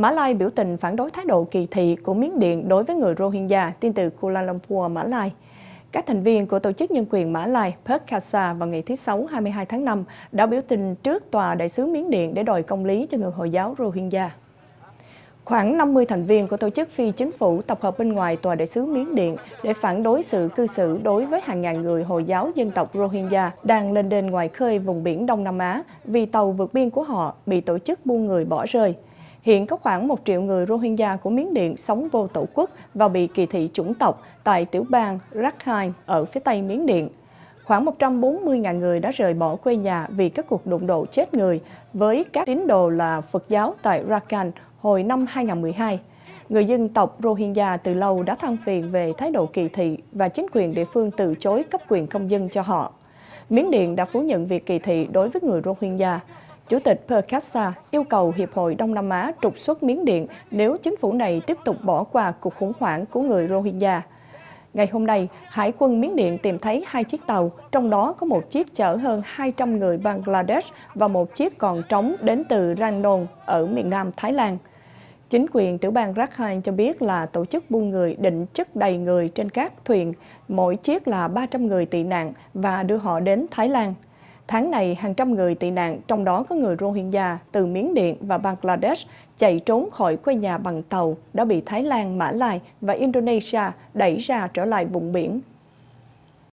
Mã Lai biểu tình phản đối thái độ kỳ thị của Miến Điện đối với người Rohingya tin từ Kuala Lumpur, Mã Lai. Các thành viên của tổ chức nhân quyền Mã Lai Perkasa vào ngày thứ Sáu 22 tháng 5 đã biểu tình trước tòa đại sứ Miến Điện để đòi công lý cho người Hồi giáo Rohingya. Khoảng 50 thành viên của tổ chức phi chính phủ tập hợp bên ngoài tòa đại sứ Miến Điện để phản đối sự cư xử đối với hàng ngàn người Hồi giáo dân tộc Rohingya đang lên đền ngoài khơi vùng biển Đông Nam Á vì tàu vượt biên của họ bị tổ chức buôn người bỏ rơi – Hiện có khoảng 1 triệu người Rohingya của Miến Điện sống vô tổ quốc và bị kỳ thị chủng tộc tại tiểu bang Rakhine ở phía tây Miến Điện. Khoảng 140.000 người đã rời bỏ quê nhà vì các cuộc đụng độ chết người với các tín đồ là Phật giáo tại Rakhine hồi năm 2012. Người dân tộc Rohingya từ lâu đã than phiền về thái độ kỳ thị và chính quyền địa phương từ chối cấp quyền công dân cho họ. Miến Điện đã phủ nhận việc kỳ thị đối với người Rohingya, Chủ tịch Perkasa yêu cầu Hiệp hội Đông Nam Á trục xuất Miến Điện nếu chính phủ này tiếp tục bỏ qua cuộc khủng hoảng của người Rohingya. Ngày hôm nay, Hải quân Miến Điện tìm thấy hai chiếc tàu, trong đó có một chiếc chở hơn 200 người Bangladesh và một chiếc còn trống đến từ Rangnon ở miền nam Thái Lan. Chính quyền tiểu bang Rakhine cho biết là tổ chức buôn người định chất đầy người trên các thuyền, mỗi chiếc là 300 người tị nạn và đưa họ đến Thái Lan. Tháng này, hàng trăm người tị nạn, trong đó có người Rohingya từ Miến Điện và Bangladesh chạy trốn khỏi quê nhà bằng tàu đã bị Thái Lan, Mã Lai và Indonesia đẩy ra trở lại vùng biển